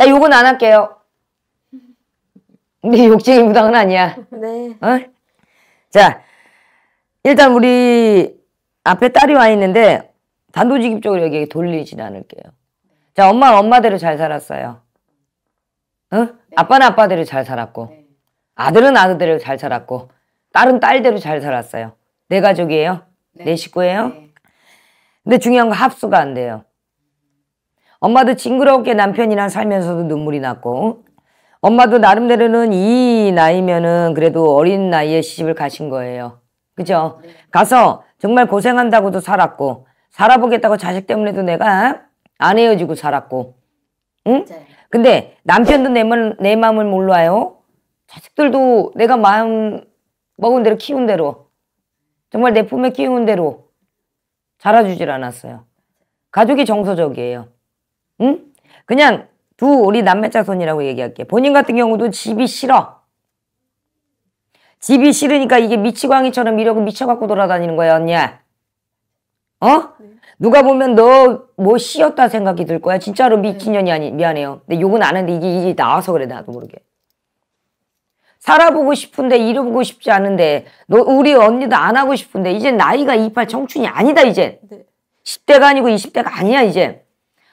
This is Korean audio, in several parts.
자, 욕은 안 할게요. 근 네, 욕쟁이 무당은 아니야. 네. 어? 자, 일단 우리 앞에 딸이 와 있는데 단도직입적으로 여기 돌리진 않을게요. 자, 엄마는 엄마대로 잘 살았어요. 어? 네. 아빠는 아빠대로 잘 살았고 네. 아들은 아들대로 잘 살았고 딸은 딸대로 잘 살았어요. 내 가족이에요. 네. 내 식구예요. 근데 중요한 건 합수가 안 돼요. 엄마도 징그럽게 남편이랑 살면서도 눈물이 났고 엄마도 나름대로는 이 나이면은 그래도 어린 나이에 시집을 가신 거예요. 그죠? 가서 정말 고생한다고도 살았고 살아보겠다고 자식 때문에도 내가 안 헤어지고 살았고 응? 네. 근데 남편도 내, 말, 내 마음을 몰라요. 자식들도 내가 마음 먹은 대로 키운 대로 정말 내 품에 키운 대로 자라주질 않았어요. 가족이 정서적이에요. 응? 그냥 두 우리 남매 자손이라고 얘기할게. 본인 같은 경우도 집이 싫어. 집이 싫으니까 이게 미치광이처럼 이러고 미쳐갖고 돌아다니는 거야, 언니야. 어? 네. 누가 보면 너뭐 씌었다 생각이 들 거야. 진짜로 네. 미친년이 아니, 미안해요. 근데 욕은 아는데 이게, 이게 나와서 그래, 나도 모르게. 살아보고 싶은데 이러고 싶지 않은데 너 우리 언니도 안 하고 싶은데 이제 나이가 28 청춘이 아니다 이제 네. 10대가 아니고 20대가 아니야 이제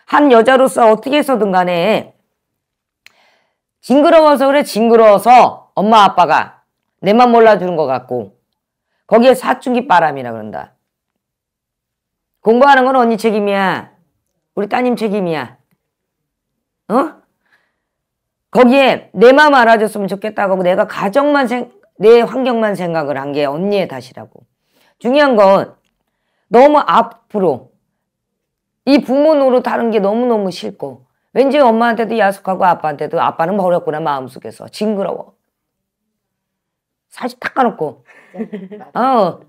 한 여자로서 어떻게 해서든 간에 징그러워서 그래 징그러워서 엄마 아빠가 내 맘 몰라주는 것 같고 거기에 사춘기 바람이라 그런다. 공부하는 건 언니 책임이야. 우리 따님 책임이야. 어? 거기에 내 마음 알아줬으면 좋겠다고 내가 가정만 생, 내 환경만 생각을 한 게 언니의 탓이라고. 중요한 건 너무 앞으로 이 부모 노릇 하는 게 너무너무 싫고 왠지 엄마한테도 야속하고 아빠한테도 아빠는 버렸구나 마음속에서 징그러워. 사실 닦아놓고 어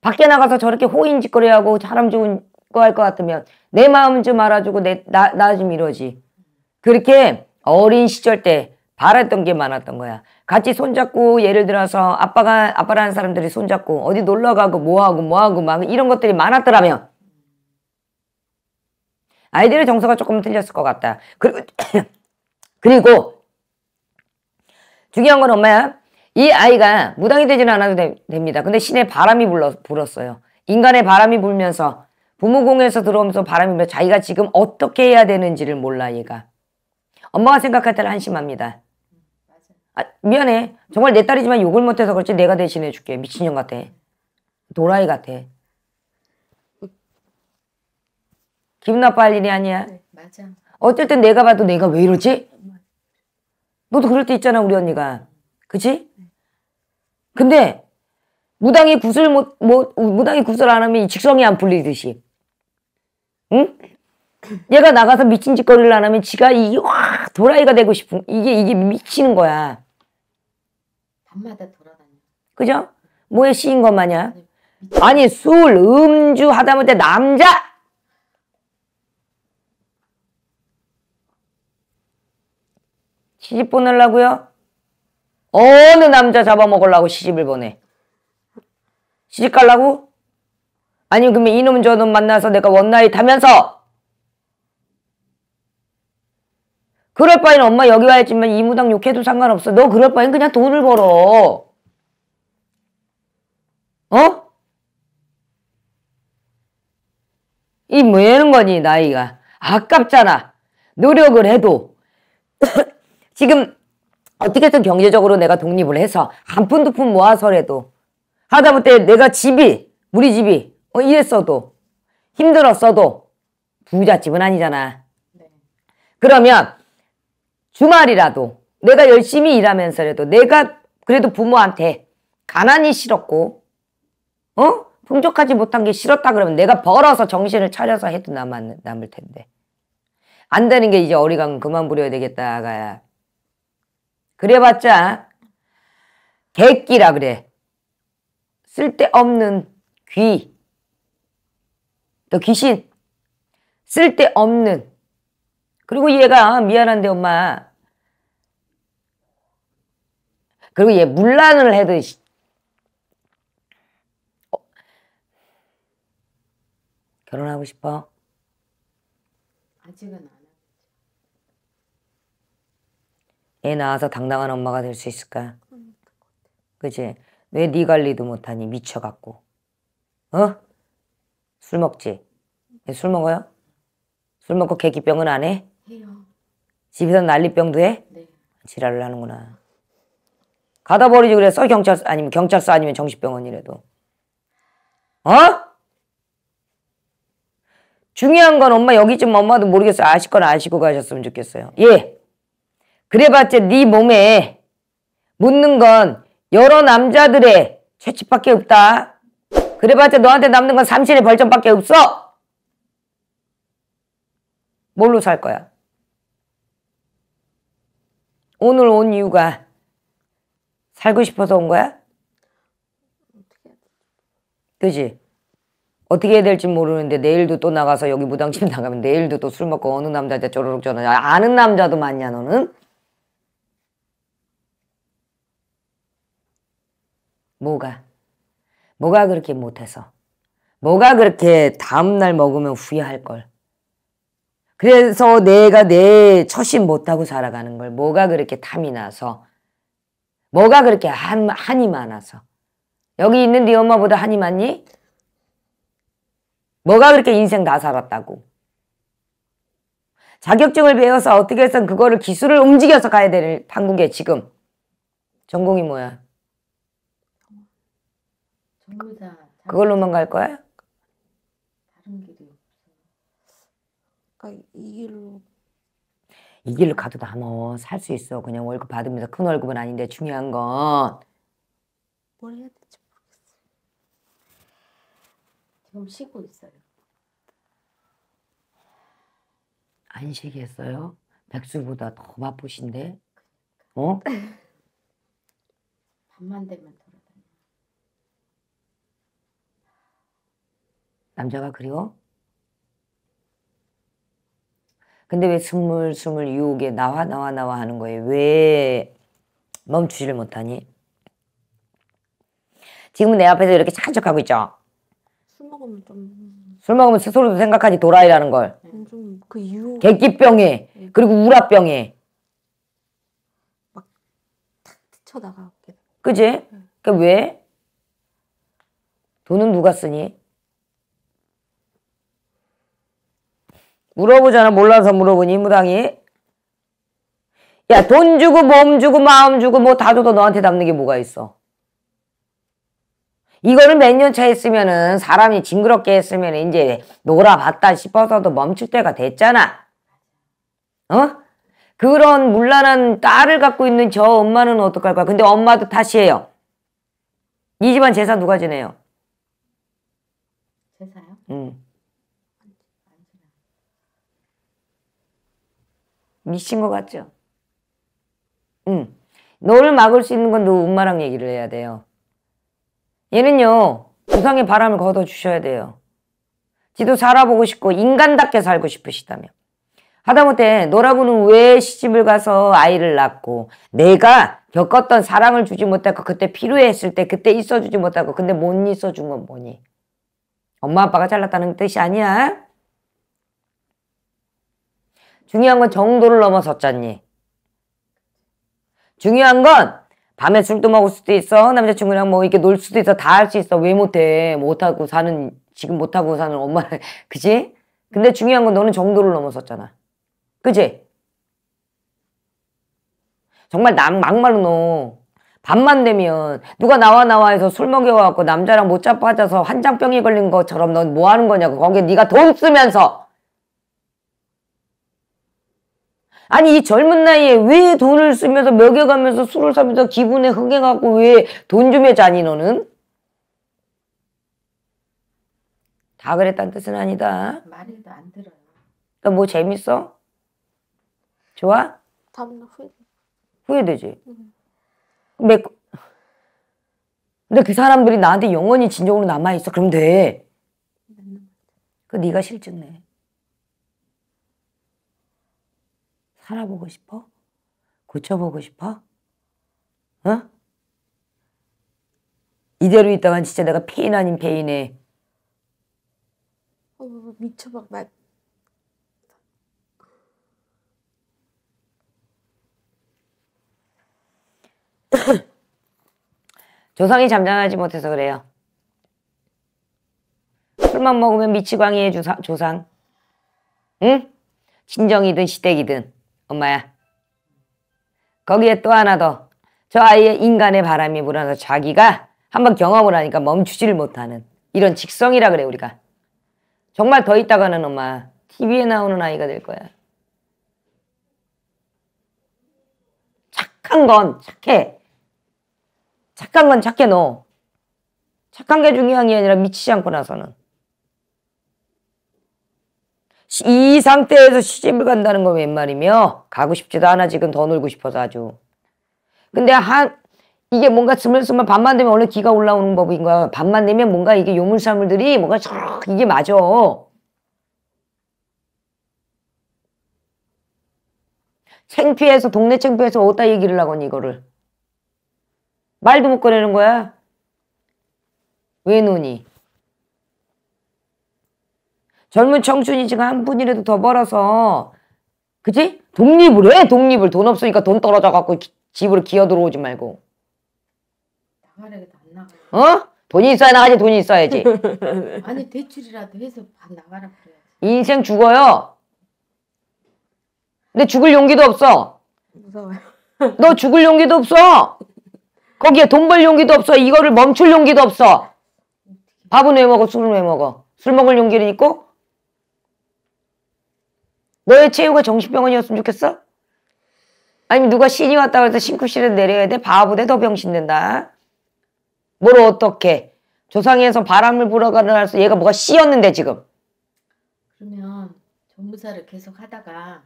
밖에 나가서 저렇게 호인짓거리하고 사람 좋은 거 할 것 같으면 내 마음 좀 알아주고 내나좀 이러지. 그렇게 어린 시절 때 바랬던 게 많았던 거야. 같이 손잡고 예를 들어서 아빠가 아빠라는 사람들이 손잡고 어디 놀러 가고 뭐하고 뭐하고 막 이런 것들이 많았더라면 아이들의 정서가 조금 틀렸을 것 같다. 그리고, 그리고 중요한 건 엄마야. 이 아이가 무당이 되지는 않아도 되, 됩니다. 근데 신의 바람이 불러, 불었어요. 인간의 바람이 불면서 부모공에서 들어오면서 바람이 불면서 자기가 지금 어떻게 해야 되는지를 몰라 얘가. 엄마가 생각할 때는 한심합니다. 아, 미안해. 정말 내 딸이지만 욕을 못해서 그렇지 내가 대신해줄게. 미친년 같아. 도라이 같아. 기분 나빠할 일이 아니야. 네, 맞아. 어쩔 땐 내가 봐도 내가 왜 이러지? 음. 너도 그럴 때 있잖아, 우리 언니가. 네. 그치? 네. 근데, 무당이 구슬 못, 못, 무당이 구슬 안 하면 직성이 안 풀리듯이. 응? 얘가 나가서 미친 짓거리를 안 하면 지가 이게 와, 도라이가 되고 싶은, 이게, 이게 미치는 거야. 밤마다 돌아다녀. 그죠? 뭐에 씌인 것 마냥. 네, 아니, 술, 음주 하다못해 남자! 시집 보내려고요? 어느 남자 잡아먹으려고 시집을 보내? 시집 갈라고? 아니 그러면 이놈 저놈 만나서 내가 원나잇 하면서 그럴 바에는 엄마 여기 와야지만 이무당 욕해도 상관없어. 너 그럴 바엔 그냥 돈을 벌어. 어? 이 뭐하는 거니 나이가 아깝잖아. 노력을 해도 지금 어떻게든 경제적으로 내가 독립을 해서 한 푼 두 푼 모아서라도 하다못해 내가 집이 우리 집이 어, 이랬어도 힘들었어도 부잣집은 아니잖아. 네. 그러면 주말이라도 내가 열심히 일하면서라도 내가 그래도 부모한테 가난이 싫었고 어? 풍족하지 못한 게 싫었다 그러면 내가 벌어서 정신을 차려서 해도 남았, 남을 텐데. 안 되는 게 이제 어리광 그만 부려야 되겠다가 그래봤자 개기라 그래. 쓸데없는 귀. 너 귀신. 쓸데없는. 그리고 얘가 미안한데 엄마. 그리고 얘 물란을 해도 어. 결혼하고 싶어? 아직은 애 낳아서 당당한 엄마가 될 수 있을까? 그지? 왜네 관리도 못하니 미쳐갖고 어? 술 먹지? 술 먹어요? 술 먹고 개기병은 안 해? 해요. 집에서 난리병도 해? 네. 지랄을 하는구나. 가다 버리지 그래서 경찰 아니면 경찰서 아니면 정신병원이라도. 어? 중요한 건 엄마 여기 좀 엄마도 모르겠어요. 아실 건 아시고 가셨으면 좋겠어요. 예. 그래봤자 네 몸에 묻는 건 여러 남자들의 채취밖에 없다. 그래봤자 너한테 남는 건 삼신의 벌점밖에 없어. 뭘로 살 거야? 오늘 온 이유가 살고 싶어서 온 거야? 그지? 어떻게 해야 될지 모르는데 내일도 또 나가서 여기 무당집 나가면 내일도 또 술 먹고 어느 남자한테 쪼르륵 전화 아는 남자도 많냐 너는? 뭐가? 뭐가 그렇게 못해서? 뭐가 그렇게 다음날 먹으면 후회할 걸? 그래서 내가 내 처신 못하고 살아가는 걸 뭐가 그렇게 탐이 나서 뭐가 그렇게 한, 한이 많아서 여기 있는 네 엄마보다 한이 많니? 뭐가 그렇게 인생 다 살았다고 자격증을 배워서 어떻게 해서 그거를 기술을 움직여서 가야 될 한국에 지금 전공이 뭐야 그걸로만 갈 거야? 다른 길이 없어. 그러니까 이 길로 이 길로 가도 남어 뭐 살 수 있어. 그냥 월급 받으면서 큰 월급은 아닌데 중요한 건뭘 해야 될지 모르겠어 지금 쉬고 있어요. 안 쉬겠어요? 백수보다 더 바쁘신데? 그러니까. 어? 밤만 되면 돌아. 남자가 그리워? 근데 왜 스물 스물 유혹에 나와 나와 나와 하는 거예요? 왜 멈추지를 못하니? 지금은 내 앞에서 이렇게 차척하고 있죠. 술 먹으면 좀. 술 먹으면 스스로도 생각하지 도라이라는 걸. 네. 음, 좀그 유혹. 객기병에 네. 그리고 우라병에. 막탁 뛰쳐나가게. 그지? 그 왜? 돈은 누가 쓰니? 물어보잖아. 몰라서 물어보니 무당이. 야, 돈 주고 몸 주고 마음 주고 뭐 다 줘도 너한테 남는 게 뭐가 있어? 이거를 몇년 차 했으면은 사람이 징그럽게 했으면 이제 놀아봤다 싶어서도 멈출 때가 됐잖아. 어? 그런 물란한 딸을 갖고 있는 저 엄마는 어떡할 거야? 근데 엄마도 탓이에요. 이 집안 재산 누가 지내요? 제사요? 응. 미친 것 같죠? 음. 너를 막을 수 있는 건 너 엄마랑 얘기를 해야 돼요. 얘는요. 부상의 바람을 걷어주셔야 돼요. 지도 살아보고 싶고 인간답게 살고 싶으시다면 하다못해 너라고는 왜 시집을 가서 아이를 낳고 내가 겪었던 사랑을 주지 못하고 그때 필요했을 때 그때 있어주지 못하고 근데 못 있어준 건 뭐니? 엄마 아빠가 잘났다는 뜻이 아니야. 중요한 건 정도를 넘어섰잖니. 중요한 건 밤에 술도 먹을 수도 있어. 남자친구랑 뭐 이렇게 놀 수도 있어. 다 할 수 있어. 왜 못해. 못하고 사는 지금 못하고 사는 엄마는 그지? 근데 중요한 건 너는 정도를 넘어섰잖아. 그지? 정말 남, 막말로 너 밤만 되면 누가 나와 나와 해서 술 먹여갖고 남자랑 못 잡아져서 환장병이 걸린 것처럼 넌 뭐 하는 거냐고 거기에 네가 돈 쓰면서 아니 이 젊은 나이에 왜 돈을 쓰면서 먹여가면서 술을 사면서 기분에 흥해하고왜 돈 좀 해자니 너는? 다 그랬다는 뜻은 아니다. 말해도 안 들어요. 그뭐 재밌어? 좋아? 다음날 후회. 후회되지. 응. 매... 근데 그 사람들이 나한테 영원히 진정으로 남아 있어. 그럼 돼. 그 네가 실증 내. 살아보고 싶어? 고쳐보고 싶어? 어? 이대로 있다간 진짜 내가 페인 아닌 페인에 어, 뭐, 뭐, 미쳐 막 말. 조상이 잠잠하지 못해서 그래요. 술만 먹으면 미치광이의 조상. 응? 친정이든 시댁이든. 엄마야. 거기에 또 하나 더. 저 아이의 인간의 바람이 불어서 자기가 한번 경험을 하니까 멈추지를 못하는 이런 직성이라 그래 우리가. 정말 더 있다가는 엄마 TV에 나오는 아이가 될 거야. 착한 건 착해. 착한 건 착해 너. 착한 게 중요한 게 아니라 미치지 않고 나서는. 이 상태에서 시집을 간다는 건 웬 말이며 가고 싶지도 않아 지금 더 놀고 싶어서 아주 근데 한 이게 뭔가 스물스물 밤만 되면 원래 기가 올라오는 법인 거야 밤만 되면 뭔가 이게 요물사물들이 뭔가 촤 이게 맞아 창피해서 동네 창피해서 어디다 얘기를 하건 이거를 말도 못 꺼내는 거야 왜 노니 젊은 청춘이 지금 한 분이라도 더 벌어서 그지? 독립을 해 독립을 돈 없으니까 돈 떨어져 갖고 집으로 기어 들어오지 말고 어? 돈이 있어야 나가지 돈이 있어야지 아니 대출이라도 해서 밥 나가라 그래 인생 죽어요 근데 죽을 용기도 없어 무서워너 죽을 용기도 없어 거기에 돈 벌 용기도 없어 이거를 멈출 용기도 없어 밥은 왜 먹어 술은 왜 먹어 술 먹을 용기는 있고 너의 체육가 정신병원이었으면 좋겠어? 아니면 누가 신이 왔다고 해서 신쿠실에 내려야 돼? 바보대 더 병신된다. 뭘 어떻게? 조상에서 바람을 불어가면서 는 얘가 뭐가 씌었는데 지금. 그러면 전무사를 계속 하다가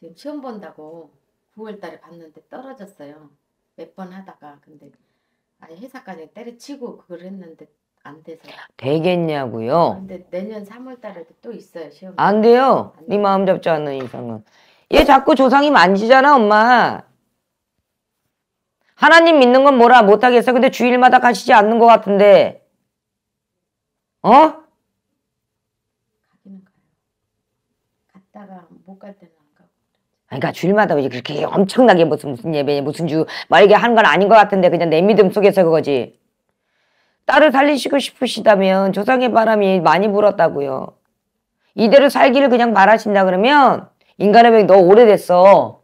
지금 시험 본다고 9월달에 봤는데 떨어졌어요. 몇 번 하다가 근데 아예 회사까지 때려치고 그걸 했는데 안 돼서. 되겠냐고요? 아, 근데 내년 3월 달에도 또 있어요, 시험. 안 돼요. 네 마음 잡지 않는 이상은. 얘 자꾸 조상이 만지잖아, 엄마. 하나님 믿는 건 뭐라 못하겠어. 근데 주일마다 가시지 않는 것 같은데. 어? 갔다가 못 갈 때는 그러니까 주일마다 그렇게 엄청나게 무슨 무슨 예배 무슨 주 말게 하는 건 아닌 것 같은데 그냥 내 믿음 속에서 그거지. 딸을 살리시고 싶으시다면 조상의 바람이 많이 불었다고요. 이대로 살기를 그냥 말하신다 그러면 인간의 병이 너 오래됐어.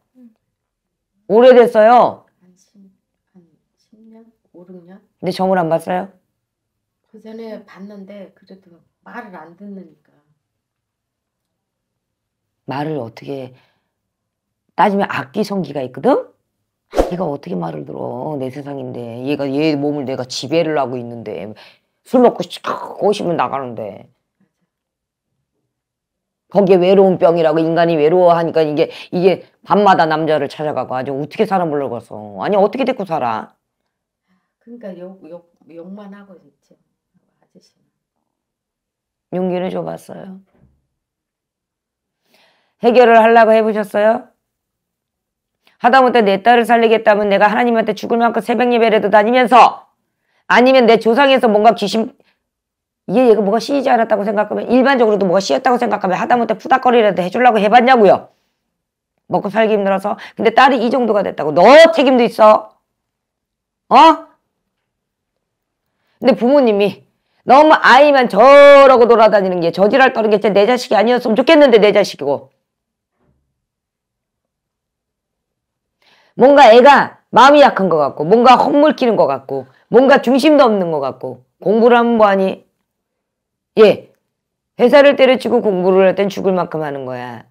오래됐어요. 한 10, 년 5, 6년? 근데 점을 안 봤어요? 그 전에 봤는데 그래도 말을 안 듣는니까. 말을 어떻게 따지면 악기성기가 있거든? 얘가 어떻게 말을 들어 내 세상인데 얘가 얘 몸을 내가 지배를 하고 있는데 술 먹고 쫙 오시면 나가는데 거기에 외로운 병이라고 인간이 외로워하니까 이게 이게 밤마다 남자를 찾아가고 아주 어떻게 사람 보려고 해서 아니 어떻게 데리고 살아 그러니까 욕, 욕, 욕만 하고 있지 용기를 줘봤어요 해결을 하려고 해보셨어요? 하다못해 내 딸을 살리겠다면 내가 하나님한테 죽을 만큼 새벽 예배라도 다니면서 아니면 내 조상에서 뭔가 귀신 이게 얘가 뭐가 씌이지 않았다고 생각하면 일반적으로도 뭐가 씌였다고 생각하면 하다못해 푸닥거리라도 해주려고 해봤냐고요. 먹고 살기 힘들어서 근데 딸이 이 정도가 됐다고 너 책임도 있어. 어? 근데 부모님이 너무 아이만 저러고 돌아다니는 게 저지랄 떠는 게내 자식이 아니었으면 좋겠는데 내 자식이고 뭔가 애가 마음이 약한 것 같고 뭔가 헛물키는 것 같고 뭔가 중심도 없는 것 같고 공부를 한번 뭐하니? 예, 회사를 때려치고 공부를 할 땐 죽을 만큼 하는 거야.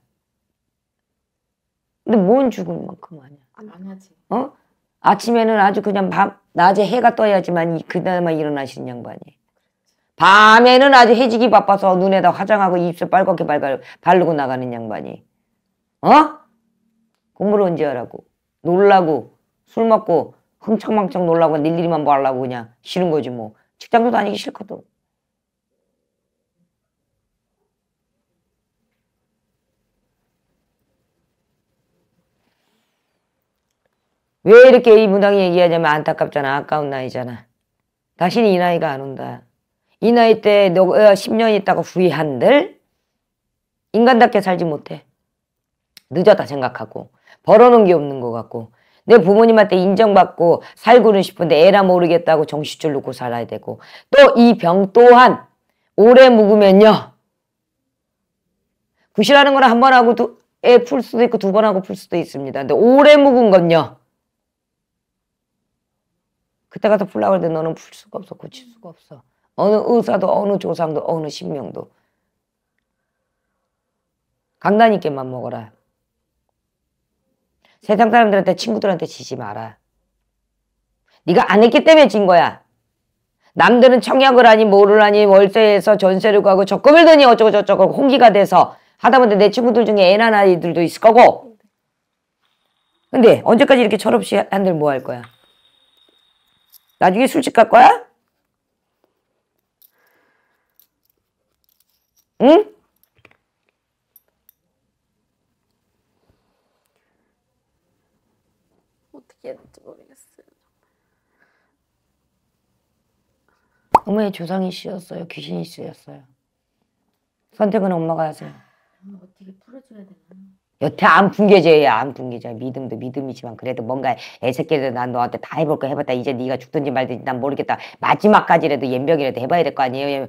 근데 뭔 죽을 만큼 하냐? 안 하지. 어? 아침에는 아주 그냥 밤, 낮에 해가 떠야지만 그나마 일어나시는 양반이. 밤에는 아주 해지기 바빠서 눈에다 화장하고 입술 빨갛게 발르고 나가는 양반이. 어? 공부를 언제 하라고? 놀라고 술 먹고 흥청망청 놀라고 일일이만 뭐 하려고 그냥 쉬는 거지 뭐. 직장도 다니기 싫거든. 왜 이렇게 이 문항이 얘기하냐면 안타깝잖아. 아까운 나이잖아. 다시는 이 나이가 안 온다. 이 나이 때 너가 10년 어, 있다가 후회한들 인간답게 살지 못해. 늦었다 생각하고 벌어놓은 게 없는 것 같고 내 부모님한테 인정받고 살고는 싶은데 애라 모르겠다고 정신줄 놓고 살아야 되고 또 이 병 또한 오래 묵으면요 굿이라는 걸한번 하고 두, 애풀 수도 있고 두 번 하고 풀 수도 있습니다. 근데 오래 묵은 건요 그때 가서 풀라고 했는데 너는 풀 수가 없어 고칠 음. 수가 없어. 어느 의사도 어느 조상도 어느 신명도 강단 있게만 먹어라. 세상 사람들한테 친구들한테 지지 마라. 네가 안 했기 때문에 진 거야. 남들은 청약을 하니 뭐를 하니 월세에서 전세를 가고 적금을 드니 어쩌고 저쩌고 홍기가 돼서 하다못해 내 친구들 중에 애난 아이들도 있을 거고 근데 언제까지 이렇게 철없이 한들 뭐 할 거야? 나중에 술집 갈 거야? 응? 어머니 조상이 씨였어요. 귀신이 씨였어요. 선택은 엄마가 하세요. 아, 어떻게 풀어줘야 되나? 여태 안풍겨져야안 붕괴제 믿음도 믿음이지만 그래도 뭔가 애새끼들 난 너한테 다 해볼까 해봤다 이제 네가 죽든지 말든지 난 모르겠다 마지막까지라도 연병이라도 해봐야 될 거 아니에요 예.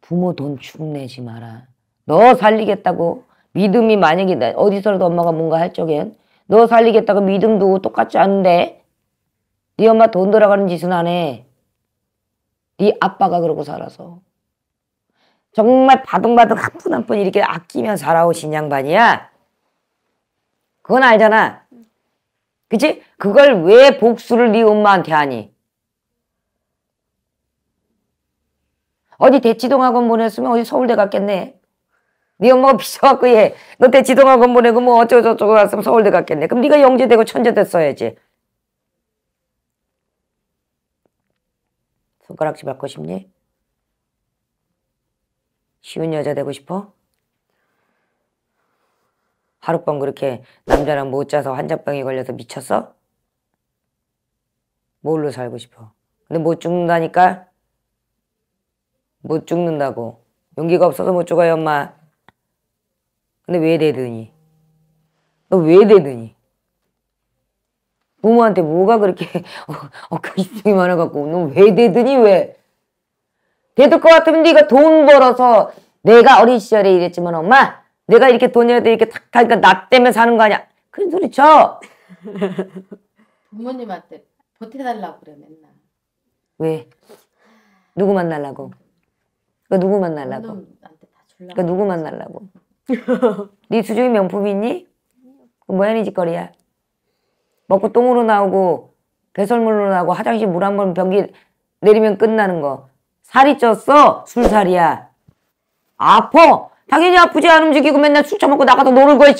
부모 돈 축내지 마라 너 살리겠다고 믿음이 만약에 어디서라도 엄마가 뭔가 할 적엔 너 살리겠다고 믿음도 똑같지 않은데 네 엄마 돈 돌아가는 짓은 안 해. 네 아빠가 그러고 살아서. 정말 바둥바둥 한푼 한 푼 이렇게 아끼면 살아오신 양반이야. 그건 알잖아. 그치? 그걸 왜 복수를 네 엄마한테 하니? 어디 대치동 학원 보냈으면 어디 서울대 갔겠네. 네 엄마가 비싸갖고 얘너 대치동 학원 보내고 뭐 어쩌고저쩌고 갔으면 서울대 갔겠네. 그럼 네가 영재되고 천재 됐어야지. 손가락질 받고 싶니? 쉬운 여자 되고 싶어? 하룻밤 그렇게 남자랑 못 자서 환자병에 걸려서 미쳤어? 뭘로 살고 싶어? 근데 못 죽는다니까? 못 죽는다고. 용기가 없어서 못 죽어요, 엄마. 근데 왜 대드니? 너 왜 대드니? 부모한테 뭐가 그렇게 어기증이 많아갖고 넌 왜 되더니 왜? 되들 것 같으면 네가 돈 벌어서 내가 어린 시절에 이랬지만 엄마 내가 이렇게 돈이라도 이렇게 탁 하니까 나 때문에 사는 거 아니야? 그런 소리 쳐. 부모님한테 보태달라고 그래 맨날. 왜? 누구 만날라고? 그 누구 만날라고? 그 누구 만날라고? 네 수중이 명품이 있니? 그 모양이 짓거리야. 네 먹고 똥으로 나오고 배설물로 나오고 화장실 물 한 번 변기 내리면 끝나는 거. 살이 쪘어? 술살이야. 아퍼 당연히 아프지 안 움직이고 맨날 술 처먹고 나가서 노는 거야.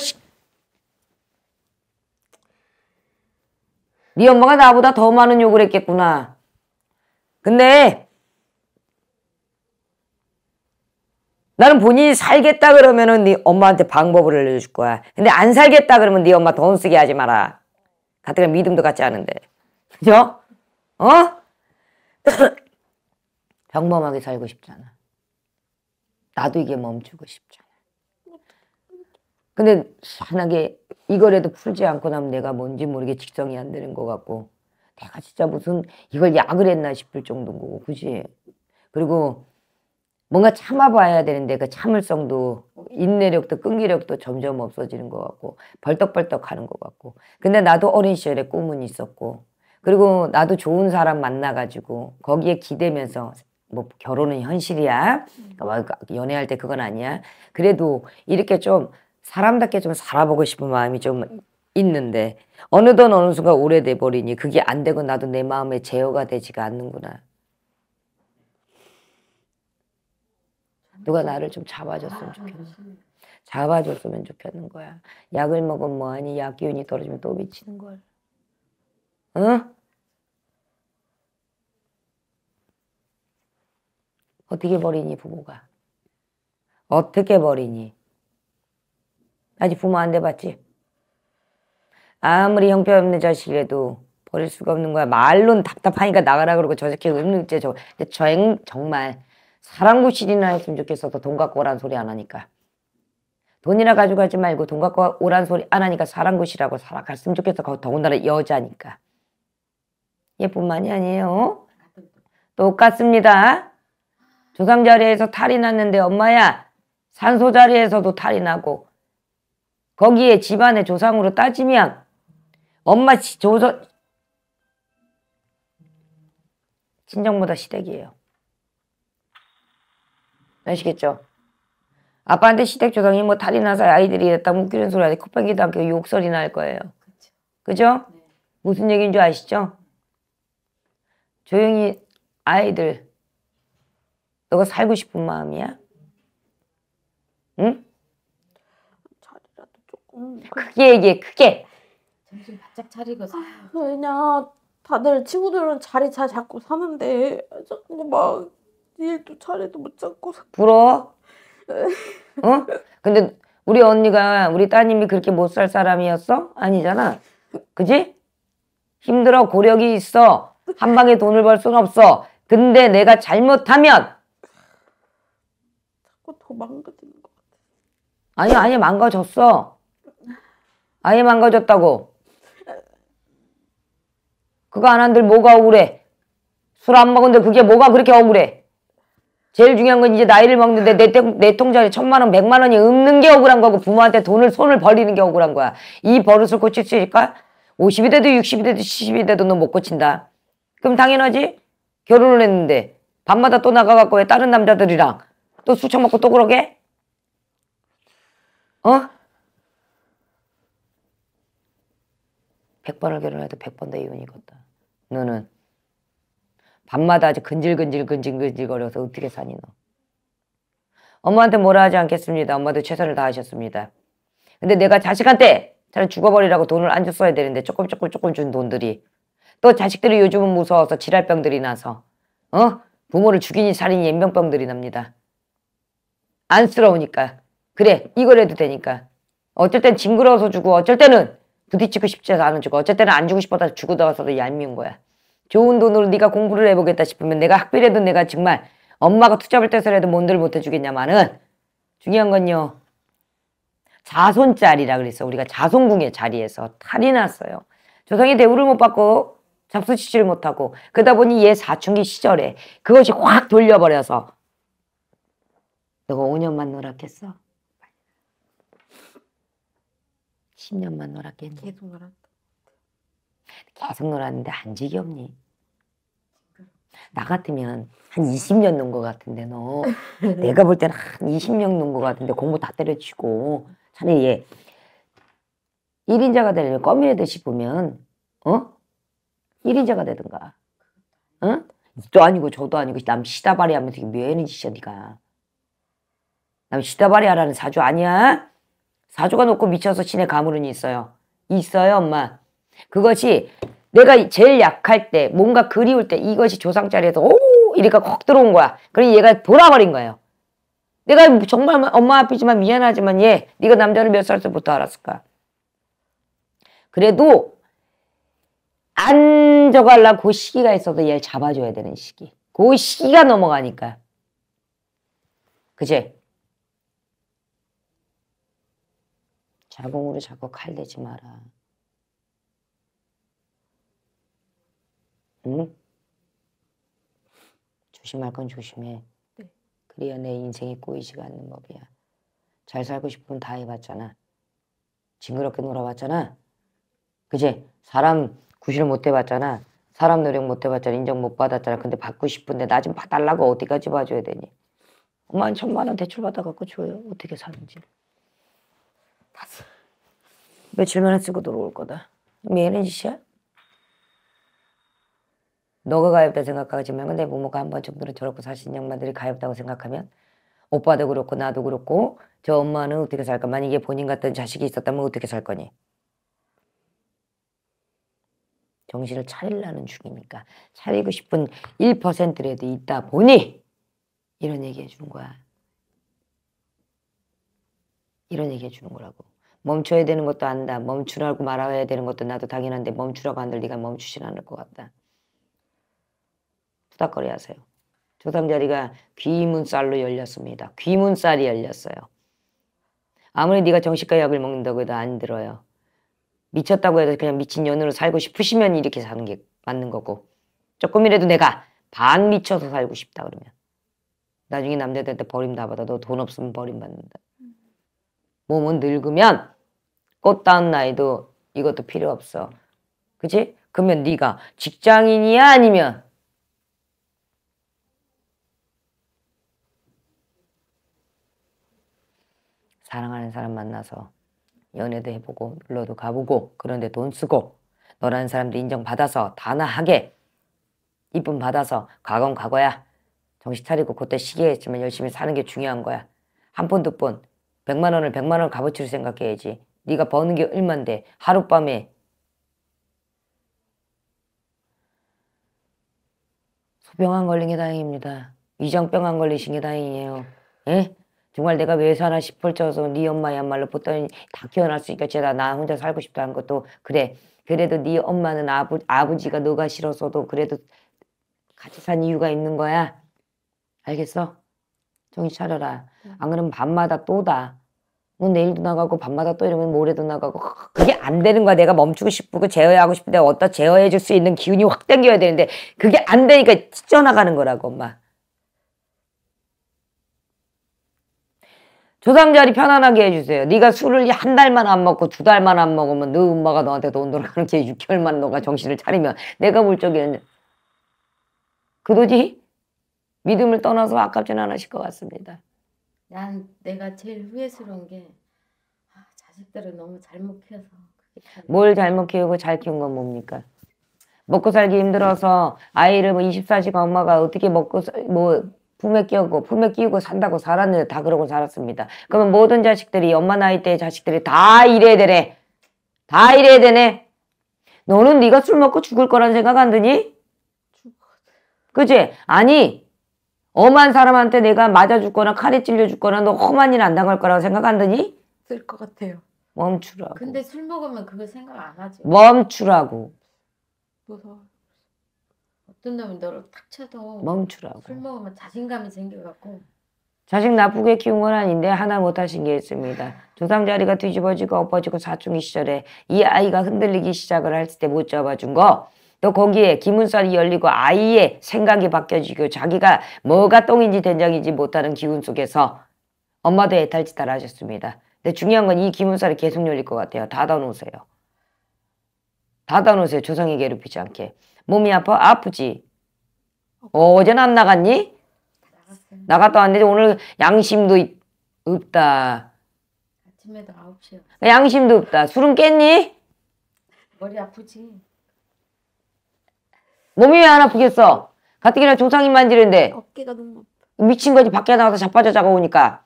네 엄마가 나보다 더 많은 욕을 했겠구나. 근데 나는 본인이 살겠다 그러면은 네 엄마한테 방법을 알려줄 거야. 근데 안 살겠다 그러면 네 엄마 돈 쓰게 하지 마라. 가뜩이나 믿음도 같지 않은데. 그죠? 어? 평범하게 살고 싶잖아. 나도 이게 멈추고 싶잖아. 근데 희한하 이거라도 풀지 않고 나면 내가 뭔지 모르게 직성이 안 되는 것 같고 내가 진짜 무슨 이걸 약을 했나 싶을 정도인 거고 그지? 그리고 뭔가 참아봐야 되는데 그 참을성도 인내력도 끈기력도 점점 없어지는 것 같고 벌떡벌떡 하는 것 같고 근데 나도 어린 시절에 꿈은 있었고 그리고 나도 좋은 사람 만나가지고 거기에 기대면서 뭐 결혼은 현실이야 그러니까 뭐 그 연애할 때 그건 아니야 그래도 이렇게 좀 사람답게 좀 살아보고 싶은 마음이 좀 있는데 어느덧 어느 순간 오래돼 버리니 그게 안 되고 나도 내마음에 제어가 되지가 않는구나 누가 나를 좀 잡아줬으면 아, 좋겠어. 잡아줬으면 좋겠는 거야. 약을 먹으면 뭐하니? 약 기운이 떨어지면 또 미치는 걸. 응? 어? 어떻게 버리니 부모가? 어떻게 버리니? 아직 부모 안 돼봤지? 아무리 형편없는 자식이라도 버릴 수가 없는 거야. 말론 답답하니까 나가라 그러고 저 새끼 음료 저, 저 정말 사랑 구실이나 했으면 좋겠어도 돈 갖고 오란 소리 안 하니까. 돈이나 가지고가지 말고 돈 갖고 오란 소리 안 하니까 사랑 구실하고 살아갔으면 좋겠어. 더군다나 여자니까. 예쁜만이 아니에요. 똑같습니다. 조상 자리에서 탈이 났는데 엄마야 산소 자리에서도 탈이 나고 거기에 집안의 조상으로 따지면 엄마 조선 친정보다 시댁이에요. 아시겠죠? 아빠한테 시댁 조상이 뭐 탈이 나서 아이들이 이랬다 웃기는 소리 하니 코빼기도 않게 욕설이 날 거예요. 그죠 무슨 얘기인 줄 아시죠? 조용히 아이들 너가 살고 싶은 마음이야? 응? 자리라도 조금 크게 얘기해 크게 정신 바짝 차리고 아, 왜냐 다들 친구들은 자리 잘 잡고 사는데 막 일도 차례도 못 잡고 부러워? 어? 근데 우리 언니가 우리 따님이 그렇게 못 살 사람이었어? 아니잖아. 그지? 힘들어 고력이 있어. 한 방에 돈을 벌 순 없어. 근데 내가 잘못하면 자꾸 더 망가지는 것 같아. 아니 아니 망가졌어. 아예 망가졌다고. 그거 안 한들 뭐가 억울해? 술 안 먹은데 그게 뭐가 그렇게 억울해? 제일 중요한 건 이제 나이를 먹는데 내, 내 통장에 천만 원, 백만 원이 없는 게 억울한 거고 부모한테 돈을 손을 벌리는 게 억울한 거야. 이 버릇을 고칠 수 있을까? 50이 돼도 60이 돼도 70이 돼도 너 못 고친다. 그럼 당연하지. 결혼을 했는데 밤마다 또 나가갖고 왜 다른 남자들이랑 또 술 처먹고 또 그러게? 어? 100번을 결혼해도 100번 더이혼이걷다 너는 밤마다 아주 근질근질 근질근질거려서 어떻게 사니 너. 엄마한테 뭐라 하지 않겠습니다. 엄마도 최선을 다하셨습니다. 근데 내가 자식한테 차라리 죽어버리라고 돈을 안 줬어야 되는데 조금 조금 조금 준 돈들이 또 자식들이 요즘은 무서워서 질랄병들이 나서 어 부모를 죽이니 살인이 연병병들이 납니다. 안쓰러우니까 그래 이걸 해도 되니까 어쩔 땐 징그러워서 주고 어쩔 때는 부딪히고 싶지 않아 주고 어쩔 때는 안 주고 싶어서 주고 나가서도 얄미운 거야. 좋은 돈으로 네가 공부를 해보겠다 싶으면 내가 학비라도 내가 정말 엄마가 투잡을 떼서라도 뭔들 못해주겠냐마는 중요한 건요. 자손짤이라 그랬어 우리가 자손궁의 자리에서 탈이 났어요. 조상이 대우를 못 받고 잡수치지를 못하고 그러다 보니 얘 사춘기 시절에 그것이 확 돌려버려서 너가 5년만 노랗겠어? 10년만 놀았겠니 계속 노랗 다섯 놀았는데 안 지겹니? 나 같으면 한 20년 논것 같은데 너 내가 볼 때는 한 20년 논것 같은데 공부 다 때려치고 자네 얘 1인자가 되려면 껌이라듯이 보면 어? 1인자가 되든가 응? 또 아니고 저도 아니고 남 시다바리 하면서 왜 뭐 하는 짓이야 니가 남 시다바리 하라는 사주 아니야? 사주가 높고 미쳐서 신의 가물은 있어요 있어요 엄마 그것이 내가 제일 약할 때 뭔가 그리울 때 이것이 조상 자리에서 오 이리가 확 들어온 거야. 그리고 얘가 돌아버린 거예요. 내가 정말 엄마 앞이지만 미안하지만 얘 네가 남자를 몇살부터 알았을까? 그래도 안저갈라 그 시기가 있어도 얘를 잡아줘야 되는 시기. 그 시기가 넘어가니까. 그제 자궁으로 자꾸 칼 대지 마라. 조심할 건 조심해. 네. 그래야 내 인생이 꼬이지가 않는 법이야. 잘 살고 싶으면 다 해봤잖아. 징그럽게 놀아봤잖아. 그제 사람 구실 을못 해봤잖아. 사람 노력 못 해봤잖아. 인정 못 받았잖아. 근데 받고 싶은데 나 좀 봐달라고 어디까지 봐줘야 되니? 엄마는 천만 원 대출 받아갖고 줘요. 어떻게 사는지. 며칠 만에 쓰고 들어올 거다. 미안해 뭐 짓이야? 너가 가엽다 생각하지만 근데 부모가 한번 정도는 저렇고 사신 양반들이 가엽다고 생각하면 오빠도 그렇고 나도 그렇고 저 엄마는 어떻게 살까? 만약에 본인 같은 자식이 있었다면 어떻게 살 거니? 정신을 차리려는 중이니까 차리고 싶은 1%라도 있다 보니 이런 얘기 해주는 거야. 이런 얘기 해주는 거라고. 멈춰야 되는 것도 안다. 멈추라고 말아야 되는 것도 나도 당연한데 멈추라고 한들 네가 멈추진 않을 것 같다. 투닥거려 하세요. 조상 자리가 귀문쌀로 열렸습니다. 귀문쌀이 열렸어요. 아무리 네가 정신과 약을 먹는다고 해도 안 들어요. 미쳤다고 해도 그냥 미친 년으로 살고 싶으시면 이렇게 사는 게 맞는 거고 조금이라도 내가 반 미쳐서 살고 싶다 그러면 나중에 남자들한테 버림다 받아 너돈 없으면 버림받는다. 몸은 늙으면 꽃다운 나이도 이것도 필요 없어. 그지? 그러면 네가 직장인이야 아니면 사랑하는 사람 만나서 연애도 해보고 놀러도 가보고 그런데 돈 쓰고 너라는 사람도 인정받아서 단아하게 이쁨 받아서 과거는 과거야. 정신 차리고 그때 시기했지만 열심히 사는 게 중요한 거야. 한푼두푼 백만 원을 백만 원 값어치로 생각해야지. 네가 버는 게 얼만데 하룻밤에 소병 안 걸린 게 다행입니다. 위장병 안 걸리신 게 다행이에요. 예? 정말 내가 왜 사나 싶을 정도로 네 엄마야말로 보더니 다키워놨수있까 쟤다 나 혼자 살고 싶다는 것도 그래 그래도 네 엄마는 아부 아버지가 너가 싫어서도 그래도 같이 산 이유가 있는 거야 알겠어? 정신 차려라 음. 안 그러면 밤마다 또다 뭐 내일도 나가고 밤마다 또 이러면 모레도 나가고 그게 안 되는 거야 내가 멈추고 싶고 제어하고 싶은데 어디다 제어해 줄 수 있는 기운이 확 당겨야 되는데 그게 안 되니까 찢어나가는 거라고 엄마 조상자리 편안하게 해주세요. 네가 술을 한 달만 안 먹고 두 달만 안 먹으면 너 엄마가 너한테 돈 돌아가는 게 6개월만 너가 정신을 차리면 내가 볼 적에는 그도지 믿음을 떠나서 아깝진 않으실 것 같습니다. 난 내가 제일 후회스러운 게 아, 자식들을 너무 잘못 키워서 뭘 잘못 키우고 잘 키운 건 뭡니까? 먹고 살기 힘들어서 아이를 뭐 24시간 엄마가 어떻게 먹고 뭐 품에 끼우고 품에 끼우고 산다고 살았는데 다 그러고 살았습니다. 그러면 모든 자식들이 엄마 나이 때 자식들이 다 이래야 되네. 다 이래야 되네. 너는 네가 술 먹고 죽을 거란 생각 안 드니? 그지? 아니 엄한 사람한테 내가 맞아 죽거나 칼에 찔려 죽거나 너 험한 일 안 당할 거라고 생각 안 드니? 들것 같아요. 멈추라고. 근데 술 먹으면 그거 생각 안 하지. 멈추라고. 무서워. 어떤 놈이 너를 탁 쳐도 멈추라고. 술 먹으면 자신감이 생겨갖고 자식 나쁘게 키운 건 아닌데 하나 못하신 게 있습니다. 조상자리가 뒤집어지고 엎어지고 사춘기 시절에 이 아이가 흔들리기 시작을 할 때 못 잡아준 거. 또 거기에 기문살이 열리고 아이의 생각이 바뀌어지고 자기가 뭐가 똥인지 된장인지 못하는 기운 속에서 엄마도 애탈짓을 하셨습니다. 근데 중요한 건 이 기문살이 계속 열릴 것 같아요. 닫아놓으세요. 닫아놓으세요. 조상이 괴롭히지 않게. 몸이 아파? 아프지? 어, 어제는 안 나갔니? 나갔다 왔는데 오늘 양심도 없다. 아침에도 9시에 그 양심도 없다. 술은 깼니? 머리 아프지. 몸이 왜 안 아프겠어? 가뜩이나 조상이 만지는데. 어깨가 너무 미친 거지 밖에 나가서 자빠져 자고 오니까.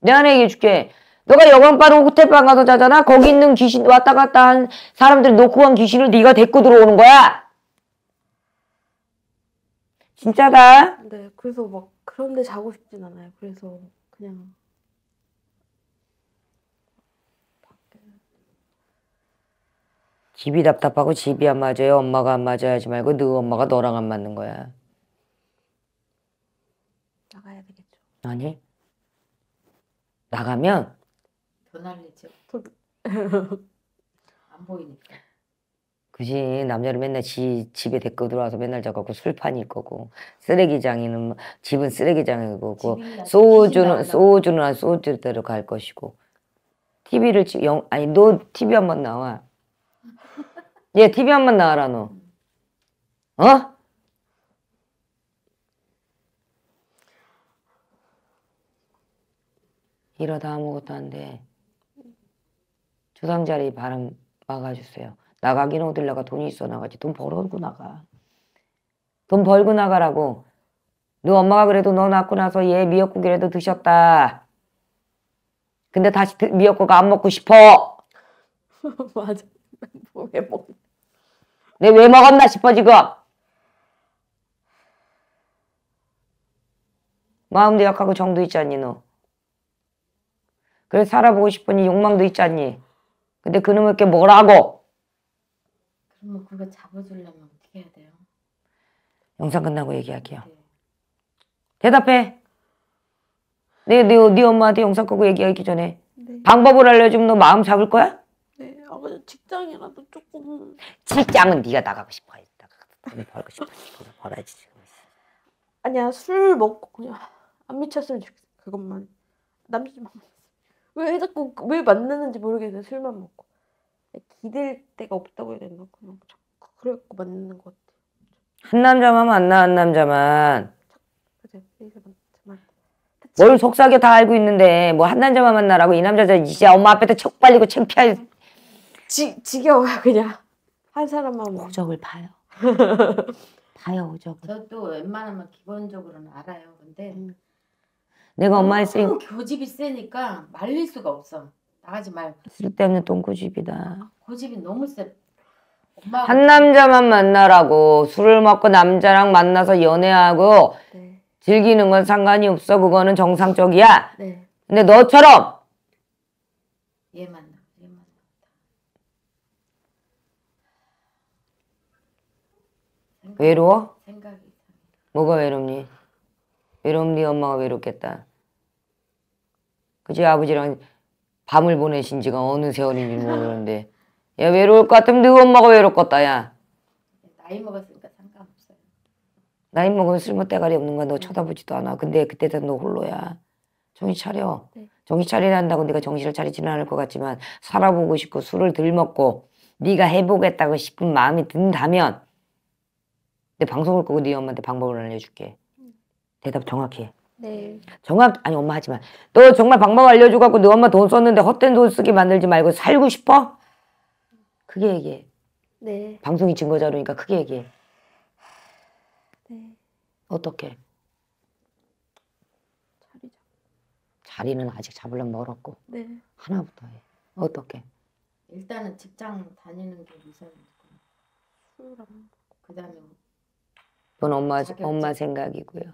내 안에 얘기해 줄게. 너가 여관바로 호텔방 가서 자잖아? 거기 있는 귀신 왔다 갔다 한 사람들 놓고 간 귀신을 네가 데리고 들어오는 거야. 진짜다. 네, 그래서 막 그런데 자고 싶진 않아요. 그래서 그냥 집이 답답하고 집이 안 맞아요. 엄마가 안 맞아야 하지 말고 너 엄마가 너랑 안 맞는 거야. 나가야 되겠죠. 아니. 나가면 변할리죠. 안 보이니까. 그이 남자를 맨날 지, 집에 데리고 들어와서 맨날 자꾸 술판일 거고 쓰레기장에는 뭐, 집은 쓰레기장이고 소주는 소주는 한 소주대로 갈 것이고 TV를 지, 영 아니 너 TV 한 번 나와 얘 TV 한 번 나와라 너 어? 이러다 아무것도 안 돼. 조상자리 바람 막아주세요. 나가긴 어딜 나가 돈이 있어 나가지 돈벌고 나가 돈 벌고 나가라고 너 엄마가 그래도 너 낳고 나서 얘 미역국이라도 드셨다 근데 다시 드, 미역국 안 먹고 싶어 맞아 뭐 왜 먹... 내왜 먹었나 싶어 지금 마음도 약하고 정도 있지 않니 너 그래 살아보고 싶으니 욕망도 있지 않니 근데 그놈에게 뭐라고 그러면 그거 잡아주려면 어떻게 해야 돼요? 영상 끝나고 얘기할게요. 네. 대답해. 네, 네, 네 엄마한테 영상 끄고 얘기하기 전에 네. 방법을 알려주면 너 마음 잡을 거야? 네, 아버지 직장이라도 조금. 직장은 네가 나가고 싶어 했다. 돈 벌고 싶어. 돈 벌어야지 지금. 아니야 술 먹고 그냥 안 미쳤으면 좋겠어. 그것만 남자만 왜 자꾸 왜 만나는지 모르겠는 술만 먹고. 기댈 데가 없다고 해야 되나 그냥 그래갖고 만는것 같아. 한 남자만 만나 한 남자만. 뭘 속삭여 다 알고 있는데 뭐 한 남자만 만나라고 이 남자 저 이제 엄마 앞에다 척 발리고 창피할. 지 지겨워요 그냥 한 사람만. 오적을 봐요. 봐요 오적을. 저도 웬만하면 기본적으로는 알아요. 근데 음. 내가 엄마 아, 했으니 교집이 세니까 말릴 수가 없어. 나가지 말고. 쓸데없는 똥꼬집이다. 아, 고집이 너무 세. 엄마한 남자만 만나라고 술을 먹고 남자랑 만나서 연애하고 네. 즐기는 건 상관이 없어. 그거는 정상적이야. 네. 근데 너처럼 얘 만나. 얘 만나. 생각 외로워? 생각이. 뭐가 외롭니? 외롭니 엄마가 외롭겠다. 그지 아버지랑 밤을 보내신 지가 어느 세월인지 모르는데 야 외로울 것 같으면 너 엄마가 외롭겠다 야 나이 먹었으니까 상관없어요 나이 먹으면 쓸모 때가리 없는 거야 너 쳐다보지도 않아 근데 그때도너 홀로야 정신 차려 네. 정신 차리라 한다고 네가 정신을 차리지는 않을 것 같지만 살아보고 싶고 술을 덜 먹고 네가 해보겠다고 싶은 마음이 든다면 내 방송을 끄고 네 엄마한테 방법을 알려줄게 대답 정확히 해 네. 네. 정확 아니 엄마 하지만 너 정말 방법 알려주고너 엄마 돈 썼는데 헛된 돈 쓰게 만들지 말고 살고 싶어? 그게 얘기해. 네. 방송이 증거자료니까 크게 얘기해. 네. 어떻게? 자리 는 아직 잡으려 멀었고. 네. 하나부터 해. 어떻게? 일단은 직장 다니는 게 우선이고. 술랑. 그다음에. 그건 엄마 자격증. 엄마 생각이고요.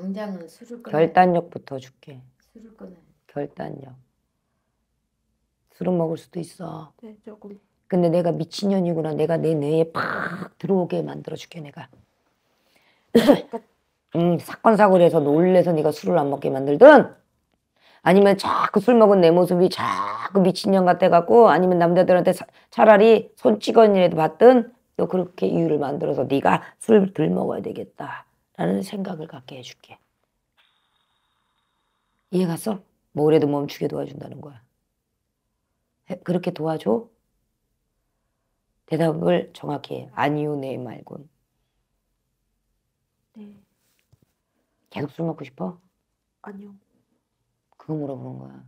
당장은 술을 끊어. 결단력부터 줄게. 술을 끊어. 결단력. 술은 먹을 수도 있어. 네, 조금. 근데 내가 미친년이구나. 내가 내 뇌에 팍 들어오게 만들어줄게, 내가. 음, 사건 사고를 해서 놀래서 네가 술을 안 먹게 만들든 아니면 자꾸 술 먹은 내 모습이 자꾸 미친년 같아갖고 아니면 남자들한테 사, 차라리 손찌건이라도 받든 또 그렇게 이유를 만들어서 네가 술덜 먹어야 되겠다. 라는 생각을 갖게 해줄게. 이해 갔어? 뭐래도 멈추게 도와준다는 거야. 그렇게 도와줘? 대답을 정확히 아니요, 네 말곤. 네. 계속 술 먹고 싶어? 아니요. 그거 물어보는 거야.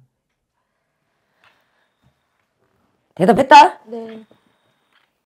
대답했다? 네.